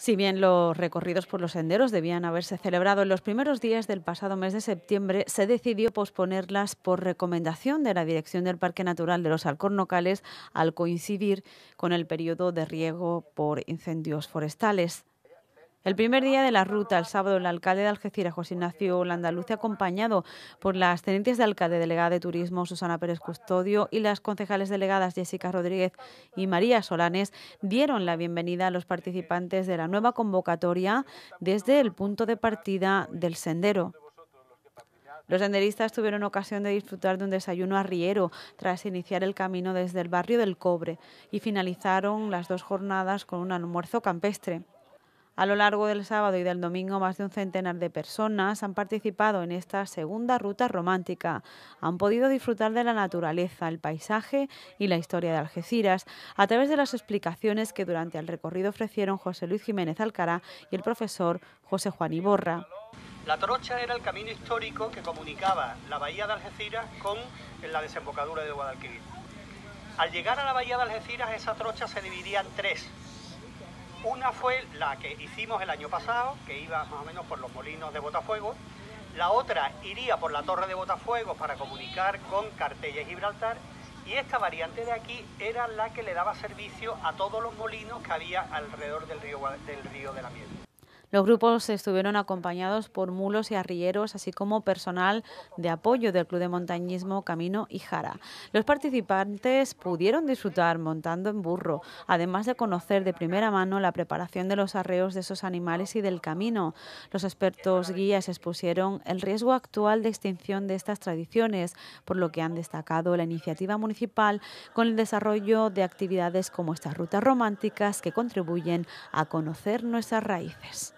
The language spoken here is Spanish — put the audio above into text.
Si bien los recorridos por los senderos debían haberse celebrado en los primeros días del pasado mes de septiembre, se decidió posponerlas por recomendación de la Dirección del Parque Natural de los Alcornocales al coincidir con el periodo de riego por incendios forestales. El primer día de la ruta, el sábado, el alcalde de Algeciras, José Ignacio Landaluce, acompañado por las tenientes de alcalde, delegada de turismo, Susana Pérez Custodio, y las concejales delegadas Jessica Rodríguez y María Solanes, dieron la bienvenida a los participantes de la nueva convocatoria desde el punto de partida del sendero. Los senderistas tuvieron ocasión de disfrutar de un desayuno arriero tras iniciar el camino desde el barrio del Cobre y finalizaron las dos jornadas con un almuerzo campestre. A lo largo del sábado y del domingo, más de un centenar de personas han participado en esta segunda ruta romántica. Han podido disfrutar de la naturaleza, el paisaje y la historia de Algeciras a través de las explicaciones que durante el recorrido ofrecieron José Luis Jiménez Alcará y el profesor José Juan Iborra. La trocha era el camino histórico que comunicaba la bahía de Algeciras con la desembocadura de Guadalquivir. Al llegar a la bahía de Algeciras, esa trocha se dividía en tres, una fue la que hicimos el año pasado, que iba más o menos por los molinos de Botafuego. La otra iría por la torre de Botafuego para comunicar con Cartella y Gibraltar. Y esta variante de aquí era la que le daba servicio a todos los molinos que había alrededor del río, del río de la Miel. Los grupos estuvieron acompañados por mulos y arrieros, así como personal de apoyo del Club de Montañismo Camino y Jara. Los participantes pudieron disfrutar montando en burro, además de conocer de primera mano la preparación de los arreos de esos animales y del camino. Los expertos guías expusieron el riesgo actual de extinción de estas tradiciones, por lo que han destacado la iniciativa municipal con el desarrollo de actividades como estas rutas románticas que contribuyen a conocer nuestras raíces.